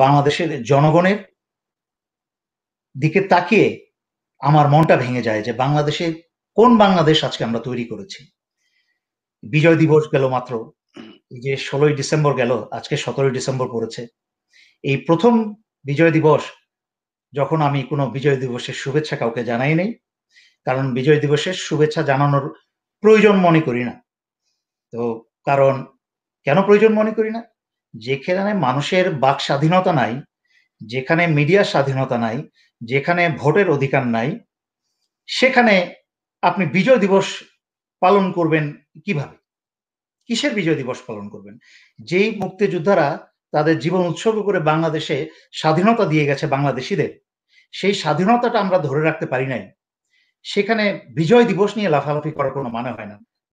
বাংলাদেশের জনগণের দিকে তাকিয়ে আমার মনটা ভেঙে যায় যে বাংলাদেশে কোন বাংলাদেশ আজকে আমরা তৈরি করেছি বিজয় দিবস গেল মাত্র যে ষোলোই ডিসেম্বর গেল আজকে সতেরোই ডিসেম্বর পড়েছে এই প্রথম বিজয় দিবস যখন আমি কোনো বিজয় দিবসের শুভেচ্ছা কাউকে জানাই নেই কারণ বিজয় দিবসের শুভেচ্ছা জানানোর প্রয়োজন মনে করি না তো কারণ কেন প্রয়োজন মনে করি না যেখানে মানুষের বাক স্বাধীনতা নাই যেখানে মিডিয়ার স্বাধীনতা নাই যেখানে ভোটের অধিকার নাই সেখানে আপনি বিজয় দিবস পালন করবেন কিভাবে কিসের বিজয় দিবস পালন করবেন যেই মুক্তিযোদ্ধারা তাদের জীবন উৎসর্গ করে বাংলাদেশে স্বাধীনতা দিয়ে গেছে বাংলাদেশিদের সেই স্বাধীনতাটা আমরা ধরে রাখতে পারি নাই সেখানে বিজয় দিবস নিয়ে লাফালাফি করার কোনো মানে হয় না